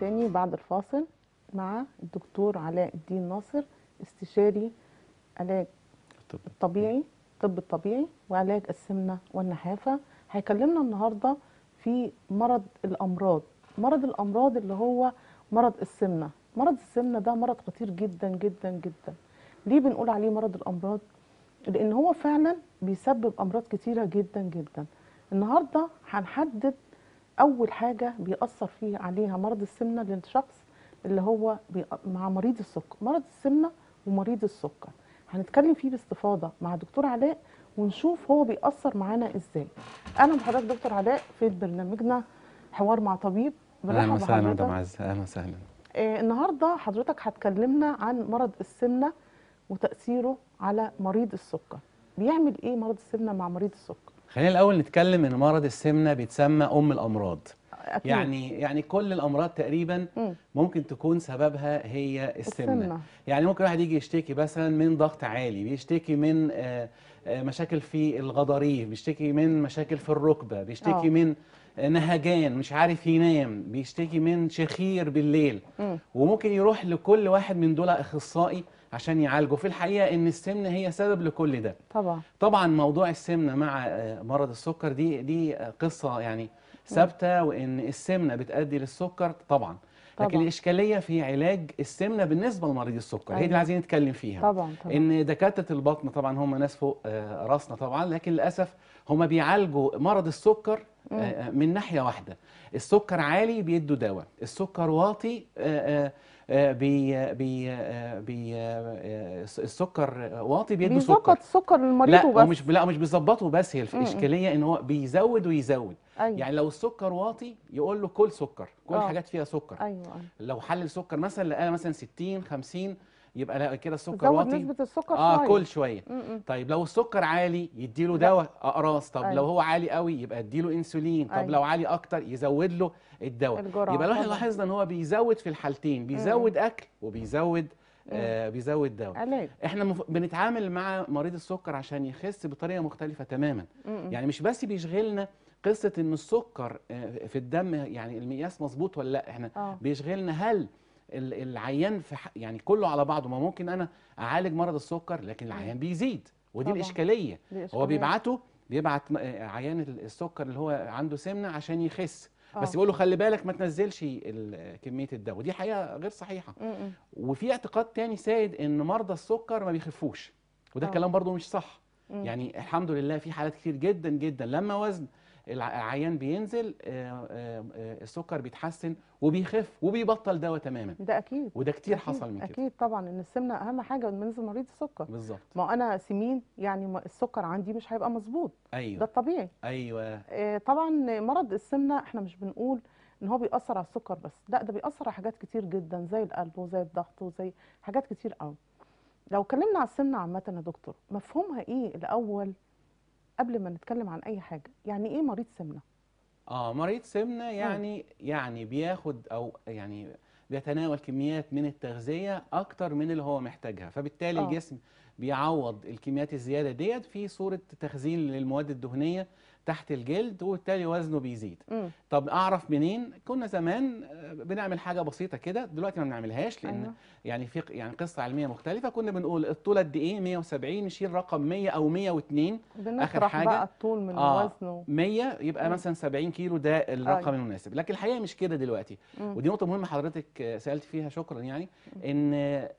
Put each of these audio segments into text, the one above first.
تاني بعد الفاصل مع الدكتور علاء الدين ناصر استشاري علاج الطب الطبيعي الطب الطبيعي وعلاج السمنه والنحافه هيكلمنا النهارده في مرض الامراض مرض الامراض اللي هو مرض السمنه مرض السمنه ده مرض خطير جدا جدا جدا ليه بنقول عليه مرض الامراض لان هو فعلا بيسبب امراض كتيره جدا جدا النهارده هنحدد اول حاجه بيأثر فيه عليها مرض السمنه للشخص اللي هو مع مريض السكر مرض السمنه ومريض السكر هنتكلم فيه باستفاضه مع دكتور علاء ونشوف هو بيأثر معانا ازاي انا بحضرتك دكتور علاء في برنامجنا حوار مع طبيب اهلا وسهلا دكتور معز اهلا وسهلا آه، النهارده حضرتك هتكلمنا عن مرض السمنه وتأثيره على مريض السكر بيعمل ايه مرض السمنه مع مريض السكر خلينا الاول نتكلم ان مرض السمنه بيتسمى ام الامراض أكيد. يعني يعني كل الامراض تقريبا ممكن تكون سببها هي السمنه, السمنة. يعني ممكن واحد يجي يشتكي مثلا من ضغط عالي بيشتكي من آه، آه، مشاكل في الغضاريف بيشتكي من مشاكل في الركبه بيشتكي أوه. من نهجان مش عارف ينام بيشتكي من شخير بالليل م. وممكن يروح لكل واحد من دول اخصائي عشان يعالجه في الحقيقه ان السمنه هي سبب لكل ده طبعا طبعا موضوع السمنه مع آه، مرض السكر دي دي قصه يعني ثابته وان السمنه بتؤدي للسكر طبعا طبعًا. لكن الاشكاليه في علاج السمنه بالنسبه لمريض السكر هي دي اللي أيوه. عايزين نتكلم فيها طبعًا طبعًا. ان دكاتره البطن طبعا هم ناس فوق آه، راسنا طبعا لكن للاسف هم بيعالجوا مرض السكر آه، آه، من ناحيه واحده السكر عالي بيدوا دواء السكر واطي آه، بي بي بي السكر واطي بيدوا سكر بيظبط السكر للمريض لا مش لا مش بيظبطه بس هي الاشكاليه ان هو بيزود ويزود أيوة. يعني لو السكر واطي يقول له كل سكر كل أوه. حاجات فيها سكر أيوة. لو حلل سكر مثلا لقى مثلا 60 50 يبقى لا كده السكر واطي نسبه السكر اه شوية. كل شويه م -م. طيب لو السكر عالي يديله دواء اقراص آه، طب أي. لو أيوة. هو عالي قوي يبقى يديله انسولين طب أي. لو أيوة. عالي اكتر يزود له الدواء يبقى احنا لاحظنا ان هو بيزود في الحالتين بيزود م اكل وبيزود آه بيزود دواء علاج احنا مف... بنتعامل مع مريض السكر عشان يخس بطريقه مختلفه تماما م يعني مش بس بيشغلنا قصه ان السكر آه، في الدم يعني المقياس مظبوط ولا لا احنا أوه. بيشغلنا هل العيان في حق يعني كله على بعضه ما ممكن انا اعالج مرض السكر لكن العيان بيزيد ودي طبعا. الاشكاليه هو بيبعته بيبعت عيان السكر اللي هو عنده سمنه عشان يخس أوه. بس بيقول له خلي بالك ما تنزلش كميه الدواء ودي حقيقه غير صحيحه م -م. وفي اعتقاد تاني سائد ان مرضى السكر ما بيخفوش وده أوه. كلام برضو مش صح م يعني الحمد لله في حالات كتير جدا جدا لما وزن العيان بينزل آه، آه، آه، السكر بيتحسن وبيخف وبيبطل دواء تماما ده اكيد وده كتير أكيد حصل من كده اكيد طبعا ان السمنه اهم حاجه بالنسبه لمريض السكر بالظبط ما انا سمين يعني السكر عندي مش هيبقى مظبوط ايوه ده الطبيعي ايوه طبعا مرض السمنه احنا مش بنقول ان هو بيأثر على السكر بس لا ده بيأثر على حاجات كتير جدا زي القلب وزي الضغط وزي حاجات كتير قوي لو اتكلمنا على السمنه عامه يا دكتور مفهومها ايه الاول قبل ما نتكلم عن اي حاجه يعني ايه مريض سمنه اه مريض سمنه يعني مم. يعني بياخد او يعني بيتناول كميات من التغذيه اكتر من اللي هو محتاجها فبالتالي آه. الجسم بيعوض الكميات الزياده ديت في صوره تخزين للمواد الدهنيه تحت الجلد وبالتالي وزنه بيزيد م. طب اعرف منين كنا زمان بنعمل حاجه بسيطه كده دلوقتي ما بنعملهاش لان أيوه. يعني في يعني قصه علميه مختلفه كنا بنقول الطول قد ايه 170 نشيل رقم 100 او 102 اخر حاجه بقى الطول من آه وزنه 100 يبقى م. مثلا 70 كيلو ده الرقم أيوه. المناسب لكن الحقيقه مش كده دلوقتي م. ودي نقطه مهمه حضرتك سالت فيها شكرا يعني ان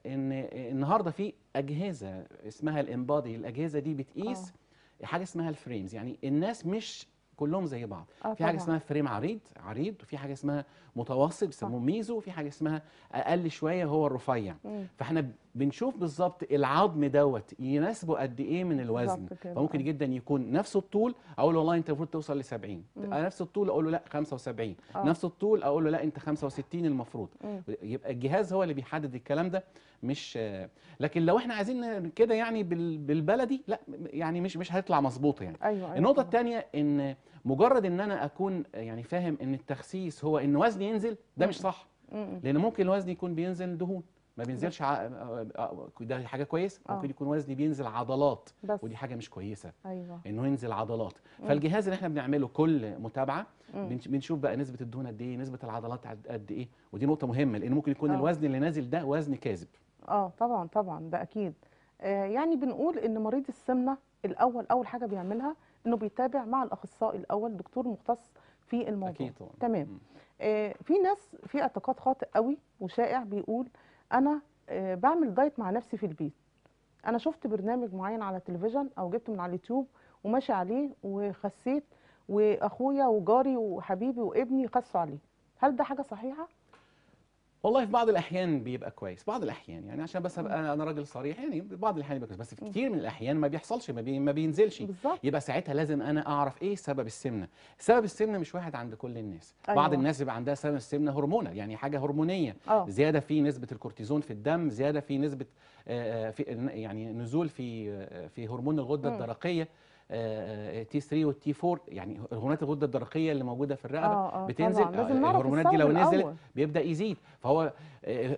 ان النهارده في اجهزه اسمها الامبادي الاجهزه دي بتقيس أوه. حاجه اسمها الفريمز يعني الناس مش كلهم زي بعض آه، في حاجه اسمها فريم عريض عريض وفي حاجه اسمها متوسط بيسموه آه. ميزو وفي حاجه اسمها اقل شويه هو الرفيع فاحنا بنشوف بالظبط العظم دوت يناسبه قد ايه من الوزن فممكن جدا يكون نفس الطول اقول والله انت المفروض توصل ل 70 نفس الطول اقول له لا 75 آه. نفس الطول اقول له لا انت 65 المفروض مم. يبقى الجهاز هو اللي بيحدد الكلام ده مش لكن لو احنا عايزين كده يعني بالبلدي لا يعني مش مش هيطلع مظبوط يعني أيوة أيوة النقطه الثانيه ان مجرد ان انا اكون يعني فاهم ان التخسيس هو ان وزني ينزل ده مش صح لان ممكن الوزن يكون بينزل دهون ما بينزلش ع... آه، ده حاجه كويسه آه. ممكن يكون وزني بينزل عضلات بس. ودي حاجه مش كويسه أيوة. انه ينزل عضلات مم. فالجهاز اللي احنا بنعمله كل متابعه مم. بنشوف بقى نسبه الدهون قد ايه نسبه العضلات قد ايه ودي نقطه مهمه لان ممكن يكون أوه. الوزن اللي نازل ده وزن كاذب اه طبعا طبعا ده اكيد آه يعني بنقول ان مريض السمنه الاول اول حاجه بيعملها انه بيتابع مع الاخصائي الاول دكتور مختص في الموضوع اكيد طبعا تمام آه في ناس في اعتقاد خاطئ قوي وشائع بيقول انا آه، بعمل دايت مع نفسي في البيت انا شفت برنامج معين على التلفزيون او جبته من على اليوتيوب وماشي عليه وخسيت واخويا وجاري وحبيبي وابني خسوا عليه هل ده حاجه صحيحه والله في بعض الاحيان بيبقى كويس بعض الاحيان يعني عشان بس ابقى انا راجل صريح يعني بعض الاحيان بيبقى كويس بس في كتير من الاحيان ما بيحصلش ما, بي ما بينزلش بالزبط. يبقى ساعتها لازم انا اعرف ايه سبب السمنه سبب السمنه مش واحد عند كل الناس أيوة. بعض الناس بيبقى عندها سبب السمنه هرمونال يعني حاجه هرمونيه أوه. زياده في نسبه الكورتيزون في الدم زياده في نسبه آه، آه، في يعني نزول في آه، في هرمون الغده الدرقيه تي 3 والتي 4 يعني هرمونات الغده الدرقيه اللي موجوده في الرقبه آه، آه، بتنزل آه، الهرمونات دي لو نزلت بيبدا يزيد فهو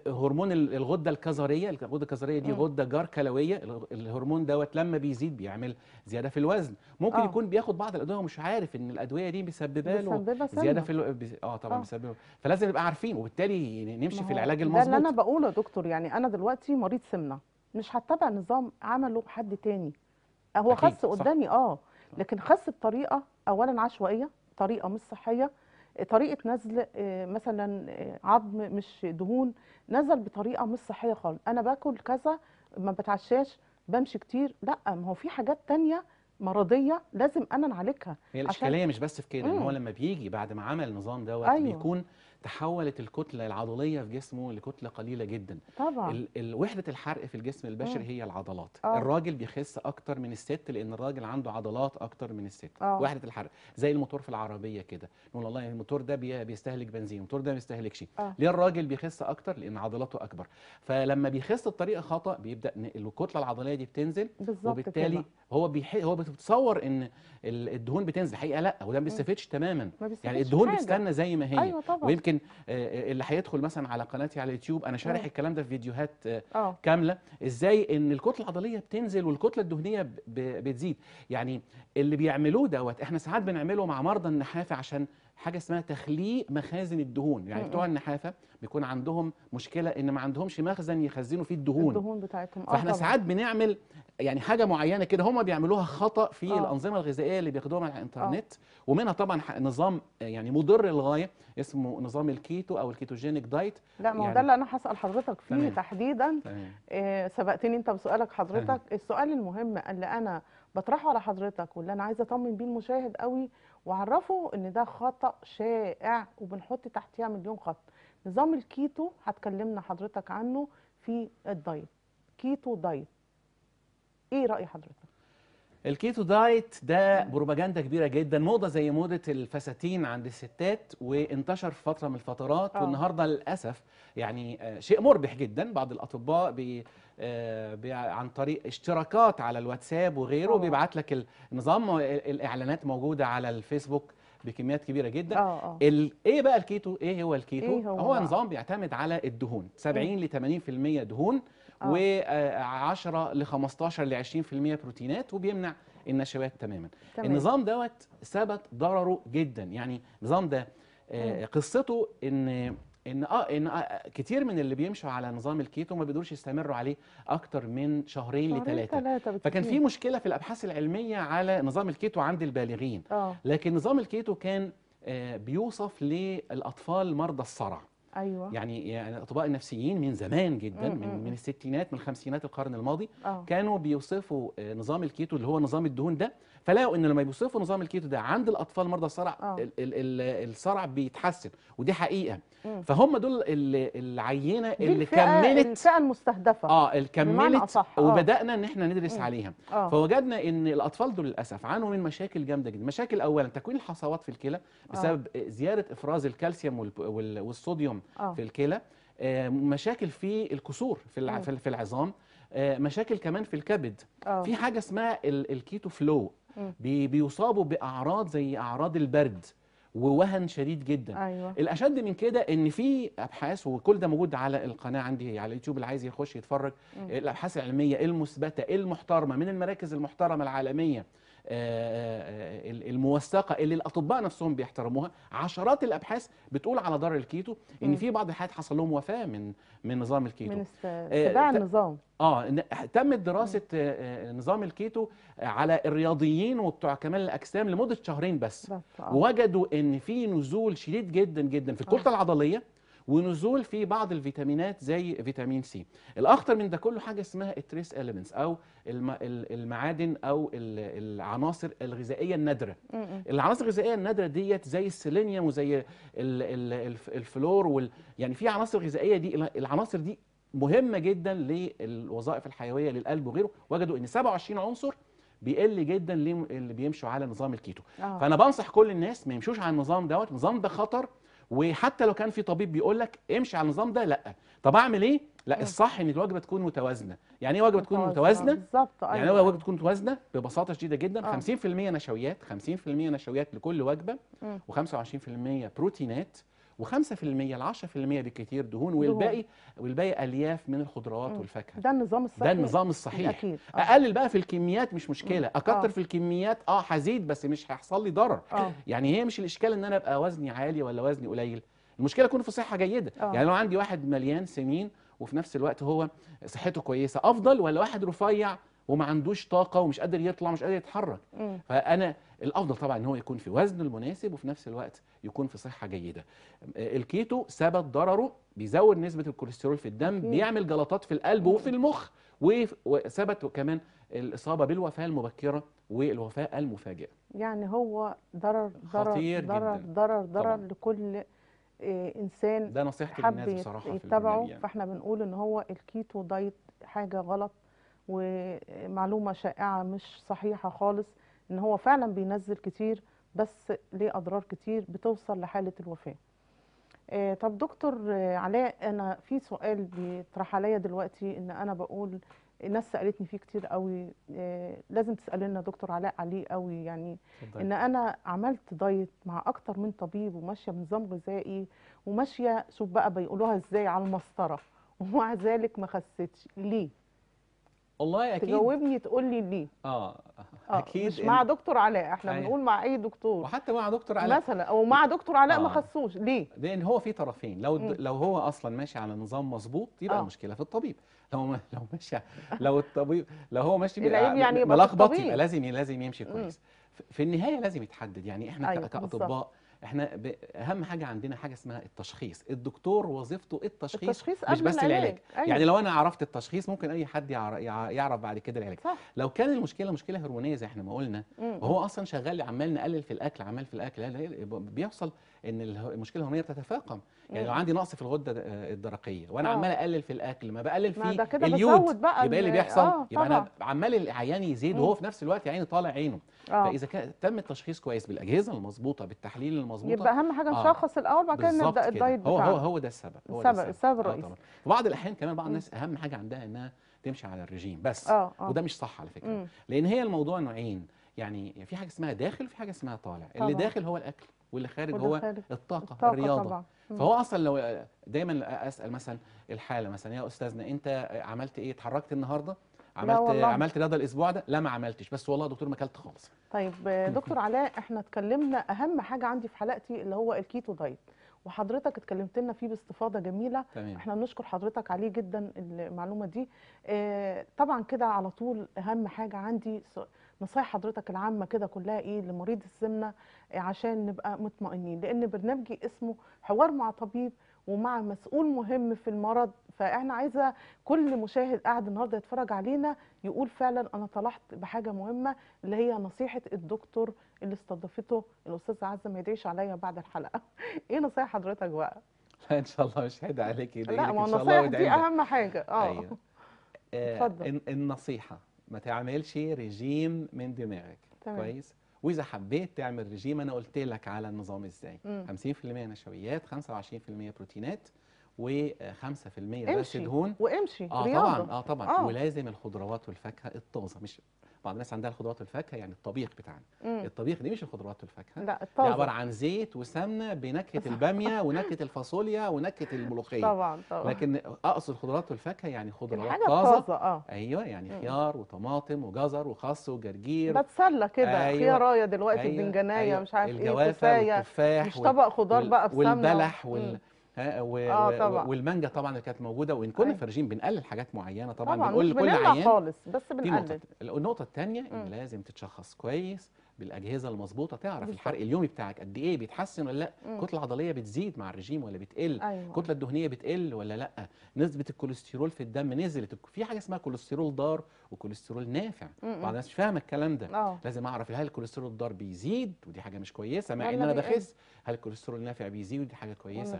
هرمون الغده الكظريه الغده الكظريه دي غده جار كلويه الهرمون دوت لما بيزيد بيعمل زياده في الوزن ممكن أوه. يكون بياخد بعض الادويه ومش عارف ان الادويه دي مسببه له زياده في اه طبعا مسببه فلازم نبقى عارفين وبالتالي نمشي في العلاج المظبوط ده اللي انا بقوله يا دكتور يعني انا دلوقتي مريض سمنه مش هتبع نظام عمله حد تاني هو خس قدامي اه لكن خس بطريقه اولا عشوائيه طريقه مش صحيه طريقه نزل آه، مثلا آه، عظم مش دهون نزل بطريقه مش صحيه خالص انا باكل كذا ما بتعشاش بمشي كتير لا ما هو في حاجات تانية مرضيه لازم انا نعالجها هي الاشكاليه مش بس في كده ان هو لما بيجي بعد ما عمل النظام دوت أيوة. بيكون تحولت الكتلة العضلية في جسمه لكتلة قليلة جدا طبعا وحدة الحرق في الجسم البشري هي العضلات أوه. الراجل بيخس أكتر من الست لأن الراجل عنده عضلات أكتر من الست أوه. وحدة الحرق زي الموتور في العربية كده نقول والله الموتور ده بيستهلك بنزين الموتور ده ما بيستهلكش آه. ليه الراجل بيخس أكتر لأن عضلاته أكبر فلما بيخس بطريقة خطأ بيبدأ الكتلة العضلية دي بتنزل وبالتالي كده. هو بيحي... هو بتتصور ان الدهون بتنزل الحقيقه لا وده ما بيستفدش تماما ما بيستفدش يعني الدهون حاجة. بتستنى زي ما هي أيوة طبعا. ويمكن لكن آه، آه، اللي هيدخل مثلا على قناتي على اليوتيوب انا شارح الكلام ده في فيديوهات أوه. آه. كامله ازاي ان الكتله العضليه بتنزل والكتله الدهنيه بتزيد يعني اللي بيعملوه دوت احنا ساعات بنعمله مع مرضى النحافه عشان حاجه اسمها تخليق مخازن الدهون يعني بتوع النحافه بيكون عندهم مشكله ان ما عندهمش مخزن يخزنوا فيه الدهون الدهون بتاعتهم اه فاحنا ساعات بنعمل يعني حاجه معينه كده هم بيعملوها خطا في أوه. الانظمه الغذائيه اللي بياخدوها من على الانترنت أوه. ومنها طبعا نظام يعني مضر للغايه اسمه نظام الكيتو او الكيتوجينيك دايت لا ما هو يعني ده اللي انا هسال حضرتك فيه تمام. تحديدا تمام. آه، سبقتني انت بسؤالك حضرتك تمام. السؤال المهم اللي انا بطرحه على حضرتك واللي انا عايزه اطمن بيه المشاهد قوي وعرفوا ان ده خطا شائع وبنحط تحتها مليون خط نظام الكيتو هتكلمنا حضرتك عنه في الدايت كيتو دايت ايه راي حضرتك الكيتو دايت ده بروباجندا كبيره جدا موضه زي موضه الفساتين عند الستات وانتشر في فتره من الفترات أوه. والنهارده للاسف يعني آه، شيء مربح جدا بعض الاطباء بي آه، بي عن طريق اشتراكات على الواتساب وغيره آه. بيبعت لك النظام الاعلانات موجوده على الفيسبوك بكميات كبيره جدا أوه أوه. ايه بقى الكيتو ايه هو الكيتو إيه هو, هو نظام بيعتمد على الدهون 70 ل 80% دهون آه. و10 ل 15 ل 20% بروتينات وبيمنع النشوات تماما تمام. النظام دوت ثبت ضرره جدا يعني النظام ده آه، قصته ان ان اه ان آه كتير من اللي بيمشوا على نظام الكيتو ما بيقدروش يستمروا عليه اكتر من شهرين لثلاثه فكان في مشكله في الابحاث العلميه على نظام الكيتو عند البالغين أوه. لكن نظام الكيتو كان آه بيوصف للاطفال مرضى الصرع ايوه يعني, يعني الاطباء النفسيين من زمان جدا -م. من من الستينات من خمسينات القرن الماضي أوه. كانوا بيوصفوا آه، نظام الكيتو اللي هو نظام الدهون ده فلاقوا ان لما بيوصفوا نظام الكيتو ده عند الاطفال مرضى الصرع آه. ال ال الصرع بيتحسن ودي حقيقه فهم دول العينه اللي الفئة كملت الفئه المستهدفه اه اللي كملت آه. وبدانا ان احنا ندرس م. عليها أوه. فوجدنا ان الاطفال دول للاسف عانوا من مشاكل جامده جدا مشاكل اولا تكوين الحصوات في الكلى بسبب أوه. زياده افراز الكالسيوم والصوديوم العظام أوه. في الكلى آه، مشاكل في الكسور في في العظام آه، مشاكل كمان في الكبد أوه. في حاجه اسمها الكيتو فلو بي بيصابوا باعراض زي اعراض البرد ووهن شديد جدا أيوة. الاشد من كده ان في ابحاث وكل ده موجود على القناه عندي على اليوتيوب اللي عايز يخش يتفرج الابحاث العلميه المثبته المحترمه من المراكز المحترمه العالميه آه، آه، آه، الموثقه اللي الاطباء نفسهم بيحترموها عشرات الابحاث بتقول على ضرر الكيتو ان في بعض الحالات حصل لهم وفاه من من نظام الكيتو من اتباع النظام اه تمت دراسه نظام الكيتو على الرياضيين وبتوع كمال الاجسام لمده شهرين بس وجدوا ان في نزول شديد جدا جدا في الكتله العضليه ونزول في بعض الفيتامينات زي فيتامين سي الاخطر من ده كله حاجه اسمها التريس اليمنتس او المعادن او العناصر الغذائيه النادره العناصر الغذائيه النادره ديت زي السيلينيوم وزي الفلور وال يعني في عناصر غذائيه دي العناصر دي مهمه جدا للوظائف الحيويه للقلب وغيره وجدوا ان 27 عنصر بيقل جدا اللي بيمشوا على نظام الكيتو آه. فانا بنصح كل الناس ما يمشوش على النظام دوت النظام ده خطر وحتى لو كان في طبيب بيقول لك امشي على النظام ده لا طب اعمل ايه لا الصح ان الوجبه تكون متوازنه يعني ايه وجبه تكون متوازنه بالظبط ايوه يعني ايه وجبه تكون متوازنه ببساطه شديده جدا 50% آه. نشويات 50% نشويات لكل وجبه و25% بروتينات و5% ل 10% بكثير دهون والباقي والباقي الياف من الخضروات مم. والفاكهه ده النظام الصحيح ده النظام الصحيح أكيد. آه. اقلل بقى في الكميات مش مشكله اكتر آه. في الكميات اه هزيد بس مش هيحصل لي ضرر آه. يعني هي مش الاشكال ان انا ابقى وزني عالي ولا وزني قليل المشكله اكون في صحه جيده آه. يعني لو عندي واحد مليان سمين وفي نفس الوقت هو صحته كويسه افضل ولا واحد رفيع وما عندوش طاقه ومش قادر يطلع مش قادر يتحرك مم. فانا الافضل طبعا ان هو يكون في وزنه المناسب وفي نفس الوقت يكون في صحه جيده الكيتو سبب ضرره بيزود نسبه الكوليسترول في الدم مم. بيعمل جلطات في القلب مم. وفي المخ وثبت كمان الاصابه بالوفاه المبكره والوفاه المفاجئه يعني هو ضرر ضرر خطير ضرر جداً. ضرر ضرر طبعًا. لكل آه، انسان ده نصيحتي للناس بصراحه يتبعه فاحنا بنقول ان هو الكيتو دايت حاجه غلط ومعلومة شائعة مش صحيحة خالص ان هو فعلا بينزل كتير بس ليه اضرار كتير بتوصل لحالة الوفاة آه، طب دكتور آه، علاء انا في سؤال بيطرح عليا دلوقتي ان انا بقول الناس سالتني فيه كتير قوي آه، لازم تسالنا دكتور علاء عليه قوي يعني صدق. ان انا عملت دايت مع اكتر من طبيب وماشيه بنظام غذائي وماشيه شوف بقى بيقولوها ازاي على المسطره ومع ذلك ما خستش ليه والله اكيد تجاوبني تقول لي ليه اه, آه، اكيد مش إن... مع دكتور علاء احنا يعني... بنقول مع اي دكتور وحتى مع دكتور علاء مثلا او مع دكتور علاء آه. ما خصوش ليه لان هو في طرفين لو مم. لو هو اصلا ماشي على نظام مظبوط يبقى آه. المشكله في الطبيب لو لو ماشي لو الطبيب لو هو ماشي بيبقى يعني ملخبط يبقى لازم لازم يمشي كويس في النهايه لازم يتحدد يعني احنا أيوة كاطباء بالزبط. احنا اهم حاجه عندنا حاجه اسمها التشخيص الدكتور وظيفته التشخيص, التشخيص مش بس العلاج, العلاج. أيوة. يعني لو انا عرفت التشخيص ممكن اي حد يعرف بعد كده العلاج صح. لو كان المشكله مشكله هرمونيه زي احنا ما قلنا وهو اصلا شغال عمال نقلل في الاكل عمال في الاكل بيحصل ان المشكله الهرمونيه بتتفاقم يعني لو عندي نقص في الغده آه، الدرقيه وانا آه. عمال اقلل في الاكل ما بقلل في ما كده اليود بقى يبقى إيه اللي بيحصل آه يبقى انا عمال العيان يزيد وهو في نفس الوقت يا عيني طالع عينه آه. فاذا كان تم التشخيص كويس بالاجهزه المظبوطه بالتحليل المظبوط يبقى اهم حاجه آه. نشخص آه. الاول وبعد كده نبدا الدايت بتاعنا هو هو هو ده السبب هو السبب السبب الرئيسي في بعض الاحيان كمان بعض الناس اهم حاجه عندها انها تمشي على الرجيم بس وده مش صح على فكره لان هي الموضوع نوعين يعني في حاجه اسمها داخل وفي حاجه اسمها طالع اللي داخل هو الاكل واللي خارج هو خارج. الطاقه, الطاقة الرياضه طبعا. فهو اصلا لو دايما اسال مثلا الحاله مثلا يا استاذنا انت عملت ايه اتحركت النهارده عملت عملت رياضه الاسبوع ده لا ما عملتش بس والله دكتور ما اكلت خالص طيب دكتور علاء احنا اتكلمنا اهم حاجه عندي في حلقتي اللي هو الكيتو دايت وحضرتك اتكلمت لنا فيه باستفاضه جميله تمام. احنا بنشكر حضرتك عليه جدا المعلومه دي اه طبعا كده على طول اهم حاجه عندي نصايح حضرتك العامه كده كلها ايه لمريض السمنه آه، عشان نبقى مطمئنين لان برنامجي اسمه حوار مع طبيب ومع مسؤول مهم في المرض فاحنا عايزه كل مشاهد قاعد النهارده يتفرج علينا يقول فعلا انا طلعت بحاجه مهمه اللي هي نصيحه الدكتور اللي استضافته الاستاذ عزه ما يدعيش عليا بعد الحلقه ايه نصايح حضرتك بقى لا ان شاء الله مش هيدعي عليك لا ما الله دي اهم حاجه اه أيوه. آه، اتفضل النصيحه ما تعملش ريجيم من دماغك تمام. كويس واذا حبيت تعمل ريجيم انا قلت لك على النظام ازاي مم. 50% نشويات 25% بروتينات و5% بس دهون وامشي اه رياضة. طبعا اه طبعا آه. ولازم الخضروات والفاكهه الطازه مش بعض الناس عندها الخضروات والفاكهه يعني الطبيخ بتاعنا مم. الطبيخ دي مش الخضروات والفاكهه لا الطبيخ عباره عن زيت وسمنه بنكهه الباميه ونكهه الفاصوليا ونكهه الملوخيه طبعا طبعا لكن اقصد الخضروات والفاكهه يعني خضروات طازه آه. ايوه يعني خيار وطماطم وجزر وخس وجرجير بتسلى كده أيوة. خيارايه دلوقتي أيوة. بتنجانيه أيوة. مش عارف ايه الجوافه والتفاح مش طبق خضار بقى بسمنه والبلح وال... ها و... آه طبعا. والمانجا طبعا اللي كانت موجوده وان كنا أيوة. فارجين بنقلل حاجات معينه طبعا, طبعا بنقول لكل عيان خالص بس بنقلل النقطه الثانيه ان لازم تتشخص كويس بالاجهزه المظبوطه تعرف الحرق اليومي بتاعك قد ايه بيتحسن ولا لا الكتله العضليه بتزيد مع الرجيم ولا بتقل أيوة. الكتله الدهنيه بتقل ولا لا نسبه الكوليسترول في الدم نزلت في حاجه اسمها كوليسترول ضار وكوليسترول نافع بعض الناس مش فاهمه الكلام ده أوه. لازم اعرف هل الكوليسترول الضار بيزيد ودي حاجه مش كويسه مع ان انا بخس هل الكوليسترول النافع بيزيد ودي حاجه كويسه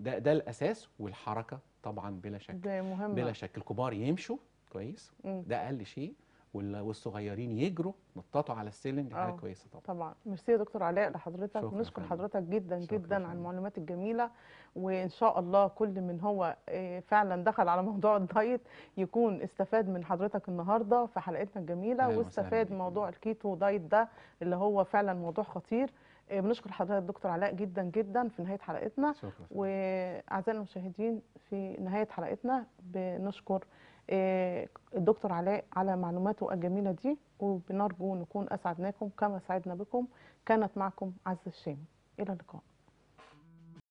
ده, ده الاساس والحركه طبعا بلا شك ده مهم بلا شك الكبار يمشوا كويس ده اقل شيء والصغيرين يجروا نططوا على السلم دي حاجه آه. كويسه طبعا طبعا ميرسي يا دكتور علاء لحضرتك نشكر حضرتك جدا جدا على المعلومات الجميله وان شاء الله كل من هو آه، فعلا دخل على موضوع الدايت يكون استفاد من حضرتك النهارده في حلقتنا الجميله واستفاد موضوع الكيتو دايت ده اللي هو فعلا موضوع خطير آه، بنشكر حضرتك دكتور علاء جدا جدا في نهايه حلقتنا واعزائي المشاهدين في نهايه حلقتنا بنشكر آه، الدكتور علاء على معلوماته الجميلة دي وبنرجو نكون أسعدناكم كما سعدنا بكم كانت معكم عز الشام إلى اللقاء